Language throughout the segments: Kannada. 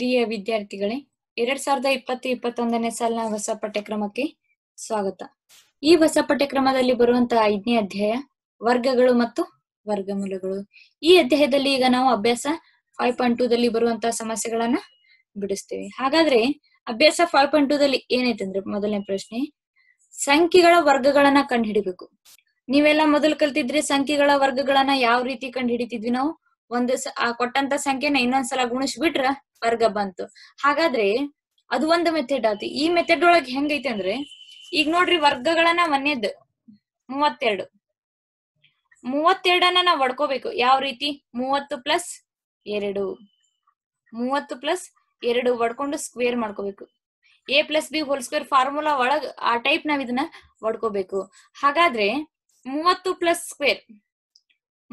ಪ್ರಿಯ ವಿದ್ಯಾರ್ಥಿಗಳೇ ಎರಡ್ ಸಾವಿರದ ಇಪ್ಪತ್ತು ಇಪ್ಪತ್ತೊಂದನೇ ಸಾಲಿನ ಹೊಸ ಪಠ್ಯಕ್ರಮಕ್ಕೆ ಸ್ವಾಗತ ಈ ಹೊಸ ಪಠ್ಯಕ್ರಮದಲ್ಲಿ ಬರುವಂತಹ ಐದನೇ ಅಧ್ಯಾಯ ವರ್ಗಗಳು ಮತ್ತು ವರ್ಗಮೂಲಗಳು ಈ ಅಧ್ಯಾಯದಲ್ಲಿ ಈಗ ನಾವು ಅಭ್ಯಾಸ ಫೈವ್ ಪಾಯಿಂಟ್ ಟೂ ದಲ್ಲಿ ಬರುವಂತಹ ಸಮಸ್ಯೆಗಳನ್ನ ಬಿಡಿಸ್ತೇವೆ ಹಾಗಾದ್ರೆ ಅಭ್ಯಾಸ ಫೈವ್ ಪಾಯಿಂಟ್ ಟೂ ದಲ್ಲಿ ಮೊದಲನೇ ಪ್ರಶ್ನೆ ಸಂಖ್ಯೆಗಳ ವರ್ಗಗಳನ್ನ ಕಂಡು ಹಿಡಬೇಕು ನೀವೆಲ್ಲ ಮೊದಲು ಕಲ್ತಿದ್ರೆ ಸಂಖ್ಯೆಗಳ ವರ್ಗಗಳನ್ನ ಯಾವ ರೀತಿ ಕಂಡು ಹಿಡಿತಿದ್ವಿ ನಾವು ಒಂದು ಕೊಟ್ಟಂತ ಸಂಖ್ಯೆನ ಇನ್ನೊಂದ್ಸಲ ಗುಣಿಸ್ಬಿಟ್ರ ವರ್ಗ ಬಂತು ಹಾಗಾದ್ರೆ ಅದು ಒಂದು ಮೆಥಡ್ ಆಯ್ತು ಈ ಮೆಥೆಡ್ ಒಳಗ್ ಹೆಂಗೈತೆ ಅಂದ್ರೆ ಈಗ ನೋಡ್ರಿ ವರ್ಗಗಳನ್ನ ಮನೆದ್ ಮೂವತ್ತೆರಡು ಮೂವತ್ತೆರಡನ್ನ ನಾವ್ ಒಡ್ಕೋಬೇಕು ಯಾವ ರೀತಿ ಮೂವತ್ತು ಪ್ಲಸ್ ಎರಡು ಮೂವತ್ತು ಪ್ಲಸ್ ಎರಡು ಒಡ್ಕೊಂಡು ಸ್ಕ್ವೇರ್ ಮಾಡ್ಕೋಬೇಕು A plus B whole square formula ಒಳಗ್ ಆ ಟೈಪ್ ನಾವ್ ಇದನ್ನ ಒಡ್ಕೋಬೇಕು ಹಾಗಾದ್ರೆ ಮೂವತ್ತು ಪ್ಲಸ್ ಸ್ಕ್ವೇರ್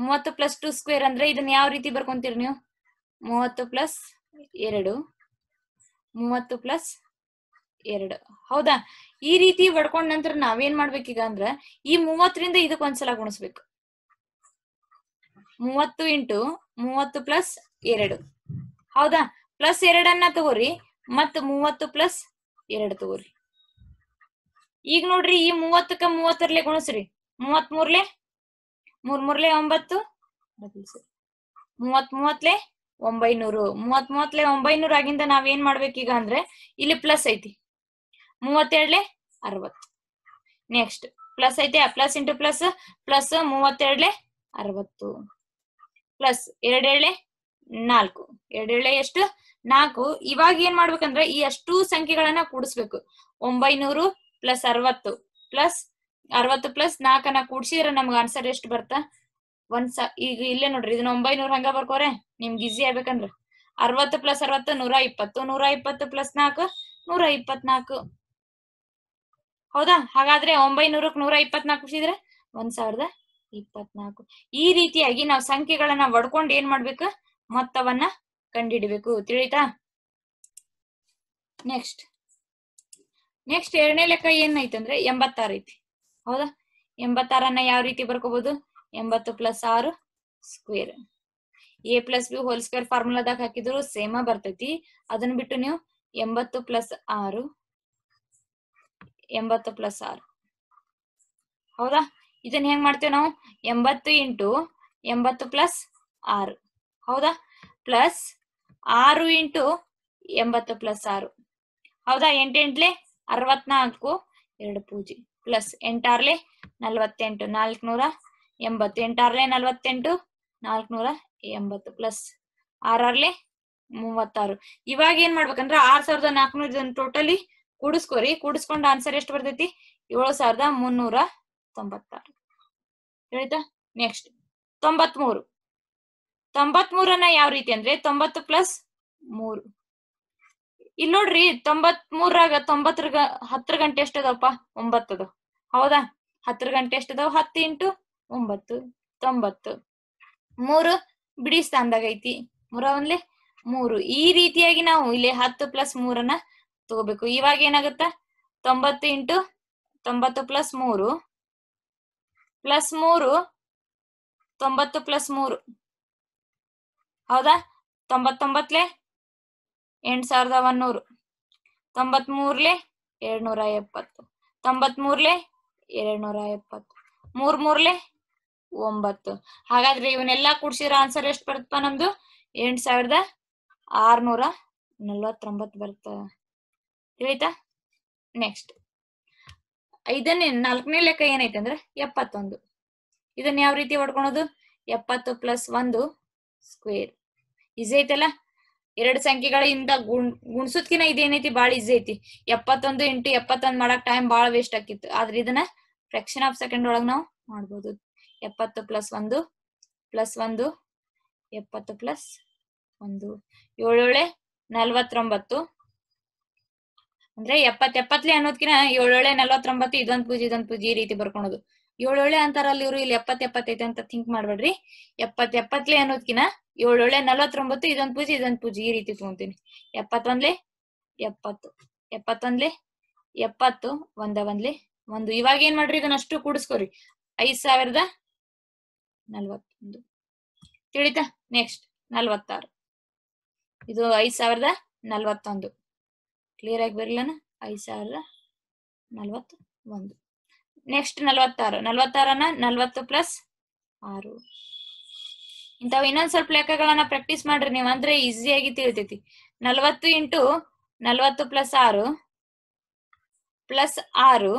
ಮೂವತ್ತು ಪ್ಲಸ್ ಟು ಸ್ಕ್ವೇರ್ ಅಂದ್ರೆ ಇದನ್ನ ಯಾವ ರೀತಿ ಬರ್ಕೊಂತೀರಿ ನೀವು ಮೂವತ್ತು ಪ್ಲಸ್ ಎರಡು ಮೂವತ್ತು ಪ್ಲಸ್ ಎರಡು ಹೌದಾ ಈ ರೀತಿ ಒಡ್ಕೊಂಡ ನಂತರ ನಾವೇನ್ ಮಾಡ್ಬೇಕೀಗ ಅಂದ್ರ ಈ ಮೂವತ್ತರಿಂದ ಇದಕ್ ಒಂದ್ಸಲ ಗುಣಿಸ್ಬೇಕು ಮೂವತ್ತು ಇಂಟು ಮೂವತ್ತು ಪ್ಲಸ್ ಎರಡು ಹೌದಾ ಪ್ಲಸ್ ಎರಡನ್ನ ತಗೋರಿ ಮತ್ ಮೂವತ್ತು ಪ್ಲಸ್ ಎರಡು ತಗೋರಿ ಈಗ ನೋಡ್ರಿ ಈ ಮೂವತ್ತಕ್ಕ ಮೂವತ್ತರ್ಲೆ ಗುಣಸ್ರಿ ಮೂವತ್ ಮೂರ್ಲೆ ಮೂರ್ ಮೂರ್ಲೆ ಒಂಬತ್ತು ಮೂವತ್ ಮೂವತ್ಲೆ ಒಂಬೈನೂರು ಮೂವತ್ ಮೂವತ್ಲೆ ಒಂಬೈನೂರ ಆಗಿಂದ ನಾವ್ ಏನ್ ಮಾಡ್ಬೇಕೀಗ ಅಂದ್ರೆ ಇಲ್ಲಿ ಪ್ಲಸ್ ಐತಿ ಮೂವತ್ತೆರಡ್ಲೆ ಅರವತ್ ನೆಕ್ಸ್ಟ್ ಪ್ಲಸ್ ಐತಿ ಪ್ಲಸ್ ಇಂಟು ಪ್ಲಸ್ ಪ್ಲಸ್ ಮೂವತ್ತೆರಡ್ಲೆ ಅರವತ್ತು ಪ್ಲಸ್ ಎರಡೇಳೆ ನಾಲ್ಕು ಎರಡೇಳೆ ಎಷ್ಟು ನಾಲ್ಕು ಇವಾಗ ಏನ್ ಮಾಡ್ಬೇಕಂದ್ರೆ ಈ ಅಷ್ಟು ಸಂಖ್ಯೆಗಳನ್ನ ಕೂಡಿಸ್ಬೇಕು ಒಂಬೈನೂರು ಪ್ಲಸ್ ಅರವತ್ತು ಪ್ಲಸ್ ಅರವತ್ತು ಪ್ಲಸ್ ನಾಲ್ಕನ್ನ ಕೂಡ್ಸಿದ್ರೆ ನಮ್ಗೆ ಆನ್ಸರ್ ಎಷ್ಟು ಬರ್ತಾ ಒಂದ್ಸ ಈಗ ಇಲ್ಲೇ ನೋಡ್ರಿ ಇದನ್ನ ಒಂಬೈನೂರ ಹಂಗ ಬರ್ಕೋರೆ ನಿಮ್ಗೆ ಈಸಿ ಆಗ್ಬೇಕಂದ್ರ ಅರವತ್ತು ಪ್ಲಸ್ ಅರವತ್ತು ನೂರ ಇಪ್ಪತ್ತು ನೂರ ಇಪ್ಪತ್ತು ಪ್ಲಸ್ ನಾಲ್ಕು ನೂರ ಇಪ್ಪತ್ನಾಲ್ಕು ಹೌದಾ ಹಾಗಾದ್ರೆ ಒಂಬೈನೂರಕ್ ನೂರ ಇಪ್ಪತ್ನಾಲ್ಕು ಸಿದ್ರೆ ಒಂದ್ ಸಾವಿರದ ಇಪ್ಪತ್ನಾಲ್ಕು ಈ ರೀತಿಯಾಗಿ ನಾವು ಸಂಖ್ಯೆಗಳನ್ನ ಒಡ್ಕೊಂಡು ಏನ್ ಮಾಡ್ಬೇಕು ಮೊತ್ತವನ್ನ ಕಂಡಿಡ್ಬೇಕು ತಿಳಿತಾ ನೆಕ್ಸ್ಟ್ ನೆಕ್ಸ್ಟ್ ಎರಡನೇ ಲೆಕ್ಕ ಅಂದ್ರೆ ಎಂಬತ್ತಾರು ಐತಿ ಹೌದಾ ಎಂಬತ್ತಾರನ್ನ ಯಾವ ರೀತಿ ಬರ್ಕೋಬಹುದು ಎಂಬತ್ತು ಪ್ಲಸ್ ಆರು square A plus B whole square ಫಾರ್ಮುಲಾದಾಗ ಹಾಕಿದ್ರು ಸೇಮ್ ಬರ್ತೈತಿ ಅದನ್ನ ಬಿಟ್ಟು ನೀವು ಎಂಬತ್ತು ಪ್ಲಸ್ ಆರು ಎಂಬತ್ತು ಪ್ಲಸ್ ಆರು ಹೌದಾ ಇದನ್ನ ಹೆಂಗ್ ಮಾಡ್ತೇವೆ ನಾವು ಎಂಬತ್ತು ಇಂಟು ಎಂಬತ್ತು ಪ್ಲಸ್ ಆರು ಹೌದಾ ಪ್ಲಸ್ ಆರು ಇಂಟು ಎಂಬತ್ತು ಪ್ಲಸ್ ಆರು ಹೌದಾ ಎಂಟೆಂಟ್ಲೆ ಅರವತ್ನಾಲ್ಕು ಎರಡು ಪೂಜೆ ಪ್ಲಸ್ ಎಂಟಾರ್ಲೆ ನಲ್ವತ್ತೆಂಟು ನಾಲ್ಕುನೂರ ಎಂಬತ್ತು ಎಂಟಾರ್ಲೆ ನಲ್ವತ್ತೆಂಟು ನಾಲ್ಕುನೂರ ಎಂಬತ್ತು ಪ್ಲಸ್ ಆರಾರ್ಲೆ ಮೂವತ್ತಾರು ಇವಾಗ ಏನ್ ಮಾಡ್ಬೇಕಂದ್ರೆ ಆರ್ ಸಾವಿರದ ನಾಲ್ಕನೂರ ಇದನ್ನ ಟೋಟಲಿ ಕೂಡಿಸ್ಕೋರಿ ಕೂಡಿಸ್ಕೊಂಡು ಆನ್ಸರ್ ಎಷ್ಟು ಬರ್ತೈತಿ ಏಳು ಸಾವಿರದ ಮುನ್ನೂರ ತೊಂಬತ್ತಾರು ಹೇಳ್ತಾ ನೆಕ್ಸ್ಟ್ ತೊಂಬತ್ಮೂರು ಮೂರು ತೊಂಬತ್ ಮೂರನ್ನ ಯಾವ ರೀತಿ ಅಂದ್ರೆ ತೊಂಬತ್ತು ಪ್ಲಸ್ ಮೂರು ಇಲ್ಲಿ ನೋಡ್ರಿ ತೊಂಬತ್ ಮೂರಾಗ ತೊಂಬತ್ತರ ಹತ್ತರ ಗಂಟೆ ಎಷ್ಟದವಪ್ಪ ಒಂಬತ್ತದ ಹೌದಾ ಹತ್ತರ ಗಂಟೆ ಎಷ್ಟದವ ಹತ್ತು ಇಂಟು ಒಂಬತ್ತು ತೊಂಬತ್ತು ಮೂರು ಬಿಡಿ ಸ್ಥಾನದಾಗ ಐತಿ ಮೂರ ಒಂದ್ಲೆ ಮೂರು ಈ ರೀತಿಯಾಗಿ ನಾವು ಇಲ್ಲಿ ಹತ್ತು ಪ್ಲಸ್ ಮೂರನ್ನ ತಗೋಬೇಕು ಇವಾಗ ಏನಾಗುತ್ತ ತೊಂಬತ್ತು ಇಂಟು ತೊಂಬತ್ತು ಪ್ಲಸ್ ಮೂರು ಪ್ಲಸ್ ಮೂರು ತೊಂಬತ್ತು ಪ್ಲಸ್ ಮೂರು ಹೌದಾ ತೊಂಬತ್ತೊಂಬತ್ಲೆ ಎಂಟು ಸಾವಿರದ ಒನ್ನೂರು ತೊಂಬತ್ ಮೂರ್ಲೆ ಎರಡ್ನೂರ ಎಪ್ಪತ್ತು ತೊಂಬತ್ ಮೂರ್ಲೆ ಎರಡ್ನೂರ ಎಪ್ಪತ್ತು ಮೂರ್ ಮೂರ್ಲೆ ಒಂಬತ್ತು ಹಾಗಾದ್ರೆ ಇವನ್ನೆಲ್ಲಾ ಕುಡ್ಸಿರೋ ಆನ್ಸರ್ ಎಷ್ಟು ಬರುತ್ತಪ್ಪ ನಮ್ದು ಎಂಟ್ ಸಾವಿರದ ಆರ್ನೂರ ನಲ್ವತ್ತೊಂಬತ್ ಬರುತ್ತ ತಿಳಿತಾ ನೆಕ್ಸ್ಟ್ ಇದನ್ನೇ ನಾಲ್ಕನೇ ಲೆಕ್ಕ ಏನೈತೆ ಅಂದ್ರೆ ಎಪ್ಪತ್ತೊಂದು ಇದನ್ನ ಯಾವ ರೀತಿ ಹೊಡ್ಕೊಳೋದು ಎಪ್ಪತ್ತು ಪ್ಲಸ್ ಒಂದು ಸ್ಕ್ವೇರ್ ಈಸಿ ಐತಲ್ಲ ಎರಡು ಸಂಖ್ಯೆಗಳಿಂದ ಗುಣ್ ಗುಣಿಸೋದ್ಕಿನ ಇದೇನೈತಿ ಬಾಳ ಈಸಿ ಐತಿ ಎಪ್ಪತ್ತೊಂದು ಇಂಟು ಎಪ್ಪತ್ತೊಂದು ಮಾಡಕ್ ಟೈಮ್ ಬಾಳ ವೇಸ್ಟ್ ಆಕಿತ್ತು ಆದ್ರೆ ಇದನ್ನ ಫ್ರ್ಯಾಕ್ಷನ್ ಆಫ್ ಸೆಕೆಂಡ್ ಒಳಗ್ ನಾವು ಮಾಡ್ಬೋದು ಎಪ್ಪತ್ತು ಪ್ಲಸ್ ಒಂದು ಪ್ಲಸ್ ಒಂದು ಎಪ್ಪತ್ತು ಪ್ಲಸ್ ಒಂದು ಏಳೇಳೆ ನಲ್ವತ್ತೊಂಬತ್ತು ಅಂದ್ರೆ ಎಪ್ಪತ್ ಎಪ್ಪತ್ಲೆ ಅನ್ನೋದ್ಕಿನ ಏಳೇಳೆ ನಲ್ವತ್ತೊಂಬತ್ತು ಇದೊಂದ್ ಪೂಜೆ ಇದೊಂದ್ ಪೂಜೆ ಈ ರೀತಿ ಬರ್ಕೊಳೋದು ಏಳೇಳೆ ಅಂತಾರಲ್ಲಿ ಇವ್ರು ಇಲ್ಲಿ ಎಪ್ಪತ್ ಎಪ್ಪತ್ತೈತೆ ಅಂತ ಥಿಂಕ್ ಮಾಡ್ಬೇಡ್ರಿ ಎಪ್ಪತ್ ಎಪ್ಪತ್ಲೆ ಅನ್ನೋದ್ಕಿನ ಏಳೇಳೆ ನಲ್ವತ್ತೊಂಬತ್ತು ಇದೊಂದ್ ಪೂಜೆ ಇದೊಂದ್ ಪೂಜೆ ಈ ರೀತಿ ತಗೊಂತೀನಿ ಎಪ್ಪತ್ತೊಂದ್ಲೆ ಎಪ್ಪತ್ತು ಎಪ್ಪತ್ತೊಂದ್ಲೆ ಎಪ್ಪತ್ತು ಒಂದ ಒಂದ್ಲೆ ಒಂದು ಇವಾಗ ಏನ್ ಮಾಡ್ರಿ ಇದನ್ನ ಅಷ್ಟು ಕೂಡಿಸ್ಕೋರಿ ಐದ್ ಸಾವಿರದ ನಲ್ವತ್ತೊಂದು ತಿಳಿತ ನೆಕ್ಸ್ಟ್ ನಲ್ವತ್ತಾರು ಇದು ಐದು ಸಾವಿರದ ನಲ್ವತ್ತೊಂದು ಕ್ಲಿಯರ್ ಆಗಿ ಬರಲನ ಐದ್ ಸಾವಿರದ ನಲ್ವತ್ತ ಒಂದು ನೆಕ್ಸ್ಟ್ ನಲ್ವತ್ತಾರು ನಲ್ವತ್ತಾರನ ನಲ್ವತ್ತು ಪ್ಲಸ್ ಆರು ಇಂಥವು ಇನ್ನೊಂದ್ ಸ್ವಲ್ಪ ಲೆಕ್ಕಗಳನ್ನ ಪ್ರಾಕ್ಟೀಸ್ ಮಾಡ್ರಿ ನೀವು ಅಂದ್ರೆ ಈಸಿಯಾಗಿ ತಿಳಿತೈತಿ ನಲ್ವತ್ತು ಇಂಟು ನಲ್ವತ್ತು ಪ್ಲಸ್ ಆರು ಪ್ಲಸ್ ಆರು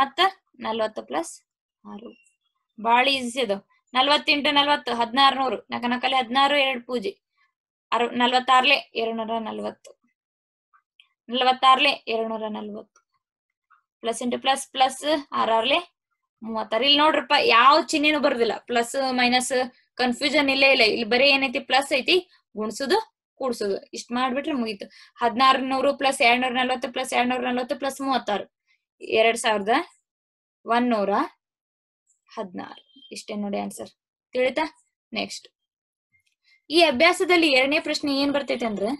ಮತ್ತ ನಲ್ವತ್ತು ಪ್ಲಸ್ ಆರು ಭಾಳ ಈಸಿ ಅದು ನಲ್ವತ್ತೆಂಟು ನಲ್ವತ್ತು ನೂರು ನಕನಕಲೆ ಹದಿನಾರು ಎರಡು ಪೂಜೆ ಅರ್ ನಲ್ವತ್ತಾರ್ಲೆ ಎರಡು ನೂರ ನಲ್ವತ್ತು ನಲ್ವತ್ತಾರ್ಲೆ ಎರಡು ನಲ್ವತ್ತು ಪ್ಲಸ್ ಇಂಟು ಪ್ಲಸ್ ಪ್ಲಸ್ ಆರ್ಲೆ ಮೂವತ್ತಾರು ಇಲ್ಲಿ ನೋಡ್ರಪ್ಪ ಯಾವ ಚಿಹ್ನೆನೂ ಬರ್ದಿಲ್ಲ ಪ್ಲಸ್ ಮೈನಸ್ ಕನ್ಫ್ಯೂಷನ್ ಇಲ್ಲೇ ಇಲ್ಲ ಇಲ್ಲಿ ಬರೀ ಏನೈತಿ ಪ್ಲಸ್ ಐತಿ ಗುಣಸುದು ಕೂಡ್ಸುದು ಇಷ್ಟ ಮಾಡ್ಬಿಟ್ರೆ ಮುಗೀತು ಹದಿನಾರು ನೂರು ಪ್ಲಸ್ ಎರಡ್ ನೂರ ನಲ್ವತ್ತು ಪ್ಲಸ್ ಎರಡ್ನೂರ ನೂರ ನಲ್ವತ್ತು ಪ್ಲಸ್ ಮೂವತ್ತಾರು ಎರಡ್ ಸಾವಿರದ ಒಂದ್ ಹದಿನಾರು ಇಷ್ಟೇ ನೋಡಿ ಆನ್ಸರ್ ತಿಳಿತಾ ನೆಕ್ಸ್ಟ್ ಈ ಅಭ್ಯಾಸದಲ್ಲಿ ಎರಡನೇ ಪ್ರಶ್ನೆ ಏನ್ ಬರ್ತೈತೆ ಅಂದ್ರೆ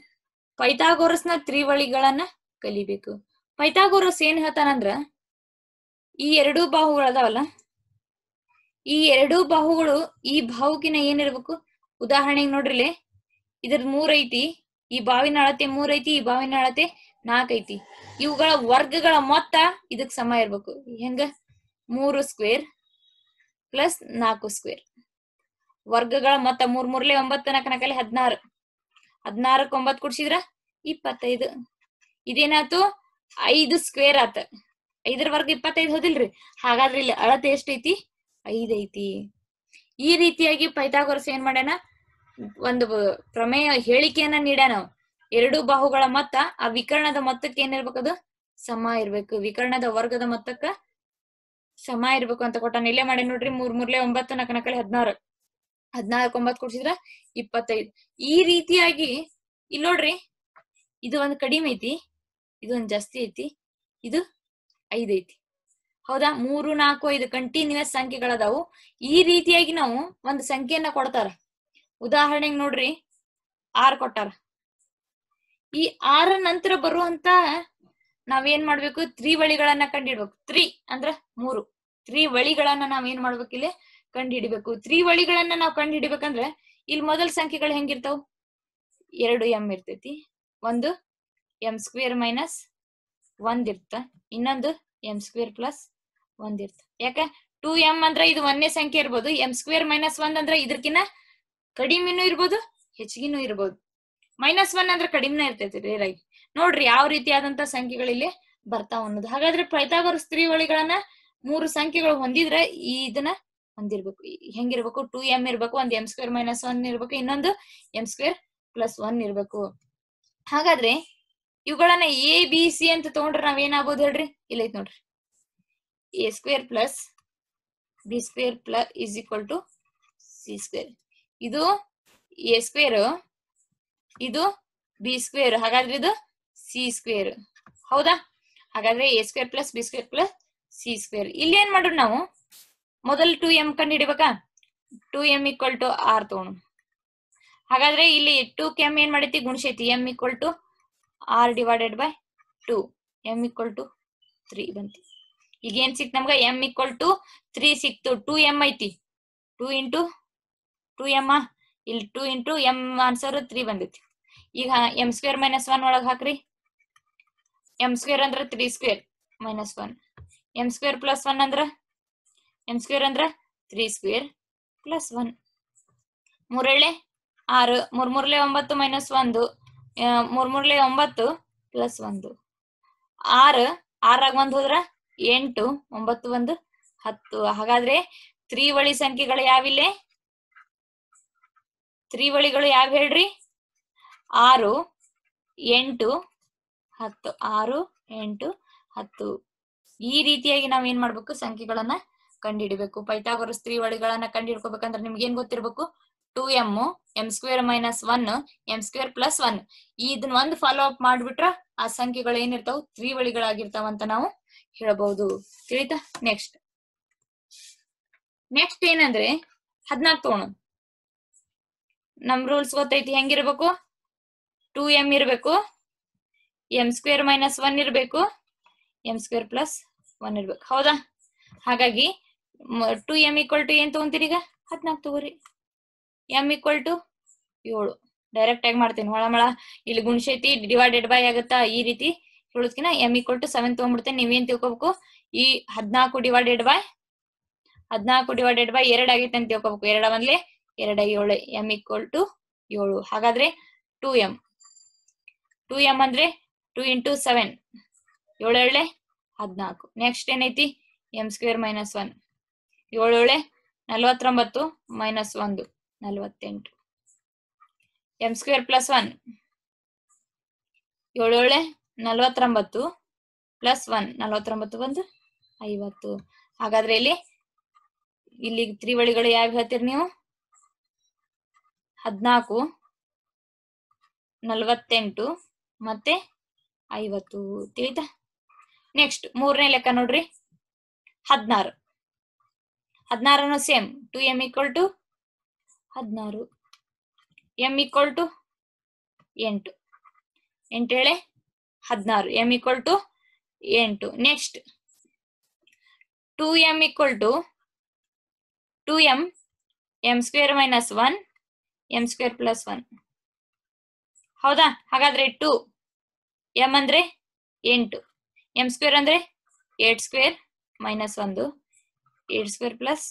ಪೈಥಾಗೋರಸ್ನ ತ್ರಿವಳಿಗಳನ್ನ ಕಲಿಬೇಕು ಪೈಥಾಗೋರಸ್ ಏನ್ ಹೇಳ್ತಾನಂದ್ರ ಈ ಎರಡೂ ಬಾಹುಗಳದಾವಲ್ಲ ಈ ಎರಡೂ ಬಾಹುಗಳು ಈ ಬಾಹುಕಿನ ಏನಿರ್ಬೇಕು ಉದಾಹರಣೆಗೆ ಇದರ ಇದ್ರ ಐತಿ ಈ ಬಾವಿನ ಅಳತೆ ಐತಿ ಈ ಬಾವಿನ ಅಳತೆ ನಾಲ್ಕೈತಿ ಇವುಗಳ ವರ್ಗಗಳ ಮೊತ್ತ ಇದಕ್ ಸಮ ಇರ್ಬೇಕು ಹೆಂಗ ಮೂರು ಸ್ಕ್ವೇರ್ ಪ್ಲಸ್ ನಾಲ್ಕು ಸ್ಕ್ವೇರ್ ವರ್ಗಗಳ ಮೊತ್ತ ಮೂರ್ ಮೂರ್ಲೆ ಒಂಬತ್ತು ನಾಲ್ಕು ನಾಲ್ಕಲ್ಲಿ ಹದಿನಾರು ಹದಿನಾರಕ್ಕೆ ಒಂಬತ್ತು ಕುಡ್ಸಿದ್ರ ಇಪ್ಪತ್ತೈದು ಇದೇನಾಯ್ತು ಐದು ಸ್ಕ್ವೇರ್ ಆತ ಐದರ ವರ್ಗ ಇಪ್ಪತ್ತೈದು ಹೋದಿಲ್ರಿ ಹಾಗಾದ್ರೆ ಇಲ್ಲಿ ಅಳತೆ ಎಷ್ಟೈತಿ ಐದೈತಿ ಈ ರೀತಿಯಾಗಿ ಪೈಥಾಗೋರಸ್ ಏನ್ ಮಾಡ್ಯಾನ ಒಂದು ಪ್ರಮೇಯ ಹೇಳಿಕೆಯನ್ನ ನೀಡ್ಯಾನ ಎರಡು ಬಾಹುಗಳ ಮೊತ್ತ ಆ ವಿಕರ್ಣದ ಮೊತ್ತಕ್ಕೆ ಏನಿರ್ಬೇಕದು ಸಮ ಇರ್ಬೇಕು ವಿಕರ್ಣದ ವರ್ಗದ ಮೊತ್ತಕ್ಕ ಸಮ ಇರ್ಬೇಕು ಅಂತ ಕೊಟ್ಟಾನ ಇಲ್ಲೇ ಮಾಡಿ ನೋಡ್ರಿ ಮೂರ್ ಮೂರ್ಲೆ ಒಂಬತ್ತು ನಾಲ್ಕು ನಾಲ್ಕಲ್ಲಿ ಹದಿನಾರು ಹದಿನಾಲ್ಕು ಒಂಬತ್ತು ಕೊಡ್ಸಿದ್ರ ಇಪ್ಪತ್ತೈದು ಈ ರೀತಿಯಾಗಿ ಇಲ್ಲಿ ನೋಡ್ರಿ ಇದು ಒಂದ್ ಕಡಿಮೆ ಐತಿ ಇದು ಒಂದ್ ಜಾಸ್ತಿ ಐತಿ ಇದು ಐದ್ ಐತಿ ಹೌದಾ ಮೂರು ನಾಲ್ಕು ಐದು ಕಂಟಿನ್ಯೂಸ್ ಸಂಖ್ಯೆಗಳದಾವು ಈ ರೀತಿಯಾಗಿ ನಾವು ಒಂದು ಸಂಖ್ಯೆಯನ್ನ ಕೊಡ್ತಾರ ಉದಾಹರಣೆಗೆ ನೋಡ್ರಿ ಆರ್ ಕೊಟ್ಟಾರ ಈ ಆರ ನಂತರ ಬರುವಂತ ನಾವೇನ್ ಮಾಡ್ಬೇಕು ತ್ರಿವಳಿಗಳನ್ನ ಕಂಡಿಡ್ಬೇಕು ತ್ರೀ ಅಂದ್ರ ಮೂರು ತ್ರಿವಳಿಗಳನ್ನ ನಾವ್ ಏನ್ ಮಾಡ್ಬೇಕು ಇಲ್ಲಿ ಕಂಡಿಡಿಬೇಕು ತ್ರಿವಳಿಗಳನ್ನ ನಾವ್ ಕಂಡು ಇಲ್ಲಿ ಮೊದಲ ಸಂಖ್ಯೆಗಳು ಹೆಂಗಿರ್ತಾವ್ ಎರಡು ಎಂ ಇರ್ತೈತಿ ಒಂದು ಎಂ ಸ್ಕ್ವೇರ್ ಮೈನಸ್ ಒಂದ್ ಇರ್ತ ಇನ್ನೊಂದು ಎಂ ಸ್ಕ್ವೇರ್ ಪ್ಲಸ್ ಒಂದ್ ಇರ್ತ ಯಾಕೆ ಟೂ ಎಂ ಅಂದ್ರೆ ಇದು ಒಂದೇ ಸಂಖ್ಯೆ ಇರ್ಬೋದು ಎಂ ಸ್ಕ್ವೇರ್ ಮೈನಸ್ ಒಂದ್ ಅಂದ್ರೆ ಇದ್ರಕಿನ್ನ ಕಡಿಮೆನೂ ಇರ್ಬೋದು ಹೆಚ್ಚಿಗೆನೂ ಇರ್ಬೋದು ಮೈನಸ್ ಒನ್ ಅಂದ್ರೆ ಕಡಿಮೆ ಇರ್ತೈತಿ ರೇರಾಗಿ ನೋಡ್ರಿ ಯಾವ ರೀತಿಯಾದಂತ ಸಂಖ್ಯೆಗಳು ಇಲ್ಲಿ ಬರ್ತಾವ ಅನ್ನೋದು ಹಾಗಾದ್ರೆ ಸ್ತ್ರೀ ತ್ರಿವಳಿಗಳನ್ನ ಮೂರು ಸಂಖ್ಯೆಗಳು ಹೊಂದಿದ್ರೆ ಈ ಇದನ್ನ ಹೊಂದಿರ್ಬೇಕು ಹೆಂಗಿರ್ಬೇಕು ಟೂ ಎಂ ಇರ್ಬೇಕು ಒಂದ್ ಎಂ ಸ್ಕ್ವೇರ್ ಮೈನಸ್ ಒನ್ ಇರ್ಬೇಕು ಇನ್ನೊಂದು ಎಂ ಸ್ಕ್ವೇರ್ ಪ್ಲಸ್ ಒನ್ ಇರ್ಬೇಕು ಹಾಗಾದ್ರೆ ಇವುಗಳನ್ನ ಎ ಬಿ ಸಿ ಅಂತ ತಗೊಂಡ್ರೆ ನಾವ್ ಏನಾಗ್ಬೋದು ಹೇಳ್ರಿ ಇಲ್ಲ ಐತ್ ನೋಡ್ರಿ A square plus B square plus is equal to C square ಇದು ಎ ಸ್ಕ್ವೇರ್ ಇದು ಬಿ ಸ್ಕ್ವೇರ್ ಹಾಗಾದ್ರೆ ಇದು ಸಿ ಸ್ಕ್ವೇರ್ ಹೌದಾ ಹಾಗಾದ್ರೆ A square plus B square plus C square ಇಲ್ಲಿ ಏನ್ ಮಾಡೋಣ ನಾವು ಮೊದಲು ಟೂ ಎಂ ಕಂಡು ಹಿಡಿಬೇಕಾ two M equal to R ತಗೋಣ ಹಾಗಾದ್ರೆ ಇಲ್ಲಿ ಟೂ ಕೆ ಎಂ ಏನ್ ಮಾಡೈತಿ ಗುಣಿಸೈತಿ M equal to R divided by two M equal to three ಬಂತು ಈಗ ಏನ್ ಸಿಕ್ತು ನಮ್ಗೆ ಎಂ ಈಕ್ವಲ್ ಟು ತ್ರೀ ಸಿಕ್ತು ಟೂ ಎಂ ಐತಿ ಟೂ ಇಂಟು ಟೂ ಎಂ ಇಲ್ಲಿ two into M answer three ಬಂದೈತಿ ಈಗ ಎಂ ಸ್ಕ್ವೇರ್ ಮೈನಸ್ ಒನ್ ಒಳಗೆ ಹಾಕ್ರಿ ಎಮ್ ಸ್ಕ್ವೇರ್ ಅಂದ್ರೆ three square minus one M square plus one ಅಂದ್ರ ಎಮ್ ಸ್ಕ್ವೇರ್ ಅಂದ್ರ ತ್ರೀ ಸ್ಕ್ವೇರ್ ಪ್ಲಸ್ ಒನ್ ಮೂರೇಳೆ ಆರು ಮೂರ್ ಒಂಬತ್ತು ಮೈನಸ್ ಒಂದು ಮೂರ್ ಒಂಬತ್ತು ಪ್ಲಸ್ ಒಂದು ಆರು ಆರಾಗ ಒಂದು ಹೋದ್ರ ಎಂಟು ಒಂಬತ್ತು ಒಂದು ಹತ್ತು ಹಾಗಾದ್ರೆ ತ್ರಿವಳಿ ಸಂಖ್ಯೆಗಳು ಯಾವಿಲ್ಲ ತ್ರಿವಳಿಗಳು ಯಾವ ಹೇಳ್ರಿ ಆರು ಎಂಟು ಹತ್ತು ಆರು ಎಂಟು ಹತ್ತು ಈ ರೀತಿಯಾಗಿ ನಾವ್ ಏನ್ ಮಾಡ್ಬೇಕು ಸಂಖ್ಯೆಗಳನ್ನ ಕಂಡುಹಿಡಬೇಕು ಪೈತಾಗೋರ್ ಸ್ತ್ರೀ ಒಳಿಗಳನ್ನ ಕಂಡು ಹಿಡ್ಕೋಬೇಕಂದ್ರೆ ನಿಮ್ಗೆ ಏನ್ ಗೊತ್ತಿರ್ಬೇಕು two M M square minus one M square plus one ಇದನ್ನ ಒಂದು ಫಾಲೋ ಅಪ್ ಮಾಡ್ಬಿಟ್ರ ಆ ಸಂಖ್ಯೆಗಳು ಏನಿರ್ತಾವ ತ್ರಿವಳಿಗಳಾಗಿರ್ತಾವಂತ ನಾವು ಹೇಳಬಹುದು ತಿಳಿತಾ ನೆಕ್ಸ್ಟ್ ನೆಕ್ಸ್ಟ್ ಏನಂದ್ರೆ ಹದ್ನಾಲ್ಕು ತಗೋಣ ನಮ್ ರೂಲ್ಸ್ ಗೊತ್ತೈತಿ ಹೆಂಗಿರ್ಬೇಕು ಟೂ ಎಂ ಇರ್ಬೇಕು ಎಂ ಸ್ಕ್ವೇರ್ ಮೈನಸ್ ಒನ್ ಇರಬೇಕು ಎಂ ಸ್ಕ್ವೇರ್ ಪ್ಲಸ್ ಒನ್ ಇರ್ಬೇಕು ಹೌದಾ ಹಾಗಾಗಿ ಟು ಎಂ ಈಕ್ವಲ್ ಟು ಏನ್ ತಗೊಂತೀರಿ ಈಗ ಹದ್ನಾಲ್ಕು ತಗೋರಿ ಎಂ ಈಕ್ವಲ್ ಟು ಏಳು ಡೈರೆಕ್ಟ್ ಆಗಿ ಮಾಡ್ತೀನಿ ಹೊಳಮಳ ಇಲ್ಲಿ ಗುಣಶೈತಿ ಡಿವೈಡೆಡ್ ಬೈ ಆಗುತ್ತಾ ಈ ರೀತಿ ಹೇಳೋದ್ಕಿನ ಎಂ ಈಕ್ವಲ್ ಟು ಸೆವೆನ್ ತಗೊಂಡ್ಬಿಡ್ತೇನೆ ನೀವೇನ್ ತಿಳ್ಕೊಬೇಕು ಈ ಹದ್ನಾಲ್ಕು ಡಿವೈಡೆಡ್ ಬೈ ಹದ್ನಾಲ್ಕು ಡಿವೈಡೆಡ್ ಬೈ ಎರಡ್ ಆಗೈತೆ ಅಂತ ತಿಳ್ಕೊಬೇಕು ಎರಡ ಒಂದ್ಲೆ ಎರಡ ಏಳು ಎಮ್ ಈಕ್ವಲ್ ಟು ಏಳು ಹಾಗಾದ್ರೆ ಟೂ ಎಂ ಟೂ ಎಂ ಅಂದ್ರೆ ಟೂ ಇಂಟು ಸೆವೆನ್ ಏಳೇಳೆ ಹದಿನಾಲ್ಕು ನೆಕ್ಸ್ಟ್ ಏನೈತಿ ಎಂ ಸ್ಕ್ವೇರ್ ಮೈನಸ್ ಒನ್ ಏಳೇಳೆ ನಲ್ವತ್ತೊಂಬತ್ತು ಮೈನಸ್ ಒಂದು ನಲ್ವತ್ತೆಂಟು ಎಂ ಸ್ಕ್ವೇರ್ ಪ್ಲಸ್ ಒನ್ ಏಳೇಳೆ ನಲ್ವತ್ತೊಂಬತ್ತು ಪ್ಲಸ್ ಒನ್ ನಲ್ವತ್ತೊಂಬತ್ತು ಒಂದು ಐವತ್ತು ಹಾಗಾದ್ರೆ ಇಲ್ಲಿ ಇಲ್ಲಿ ತ್ರಿವಳಿಗಳು ಯಾವ ಹೇಳ್ತೀರಿ ನೀವು ಹದಿನಾಲ್ಕು ನಲ್ವತ್ತೆಂಟು ಮತ್ತೆ ಐವತ್ತು ತಿಳಿತ ನೆಕ್ಸ್ಟ್ ಮೂರನೇ ಲೆಕ್ಕ ನೋಡ್ರಿ ಹದಿನಾರು ಹದಿನಾರು same two M equal to ಹದಿನಾರು ಎಂ ಈಕ್ವಲ್ ಟು ಎಂಟು ಎಂಟು ಹೇಳಿ ಹದಿನಾರು ಎಮ್ ಈಕ್ವಲ್ ಟು ಎಂಟು next two M equal to two M M square minus one M square plus one ಹೌದಾ ಹಾಗಾದ್ರೆ ಟು ಎಂ ಅಂದ್ರೆ ಎಂಟು ಎಂ ಸ್ಕ್ವೇರ್ ಅಂದ್ರೆ ಏಟ್ ಸ್ಕ್ವೇರ್ ಮೈನಸ್ ಒಂದು ಏಟ್ ಸ್ಕ್ವೇರ್ ಪ್ಲಸ್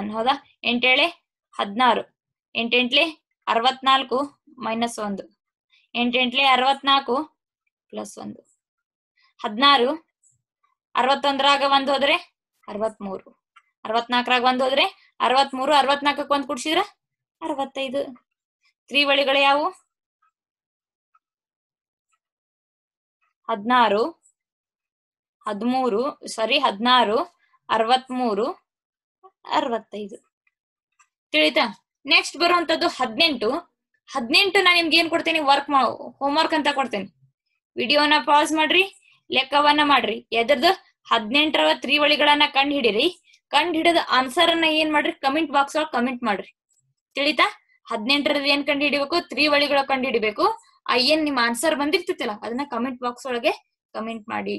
ಒನ್ ಹೌದಾ ಎಂಟೇಳೆ ಹದಿನಾರು ಎಂಟೆಂಟ್ಲೆ ಅರವತ್ನಾಲ್ಕು ಮೈನಸ್ ಒಂದು ಎಂಟೆಂಟ್ಲೆ ಅರವತ್ನಾಲ್ಕು ಪ್ಲಸ್ ಒಂದು ಹದಿನಾರು ಅರವತ್ತೊಂದರಾಗ ಒಂದು ಹೋದ್ರೆ ಅರವತ್ಮೂರು ಅರವತ್ನಾಲ್ಕರಾಗ ಒಂದು ಹೋದ್ರೆ ಅರವತ್ಮೂರು ಅರವತ್ನಾಲ್ಕಕ್ಕೆ ಒಂದು ಕುಡ್ಸಿದ್ರ ಅರವತ್ತೈದು ತ್ರಿವಳಿಗಳು ಯಾವುವು ಹದಿನಾರು ಹದಿಮೂರು ಸಾರಿ ಹದಿನಾರು ಅರವತ್ಮೂರು ಅರವತ್ತೈದು ತಿಳಿತಾ ನೆಕ್ಸ್ಟ್ ಬರುವಂತದ್ದು ಹದಿನೆಂಟು ಹದಿನೆಂಟು ನಾ ನಿಮ್ಗೆ ಏನ್ ಕೊಡ್ತೇನೆ ವರ್ಕ್ ಹೋಮ್ ಹೋಮ್ವರ್ಕ್ ಅಂತ ಕೊಡ್ತೇನೆ ವಿಡಿಯೋನ ಪಾಸ್ ಮಾಡ್ರಿ ಲೆಕ್ಕವನ್ನ ಮಾಡ್ರಿ ಎದ್ರದ್ದು ಹದಿನೆಂಟರ ತ್ರೀ ಕಂಡು ಹಿಡೀರಿ ಕಂಡು ಹಿಡಿದ ಆನ್ಸರ್ ಅನ್ನ ಏನ್ ಮಾಡ್ರಿ ಕಮೆಂಟ್ ಬಾಕ್ಸ್ ಒಳಗೆ ಕಮೆಂಟ್ ಮಾಡ್ರಿ ತಿಳಿತಾ ಹದಿನೆಂಟರದ ಏನ್ ಕಂಡು ಹಿಡಿಬೇಕು ತ್ರೀ ಕಂಡು ಹಿಡಿಬೇಕು ಆ ಏನ್ ನಿಮ್ ಆನ್ಸರ್ ಬಂದಿರ್ತಿತ್ತಲ್ಲ ಅದನ್ನ ಕಮೆಂಟ್ ಬಾಕ್ಸ್ ಒಳಗೆ ಕಮೆಂಟ್ ಮಾಡಿ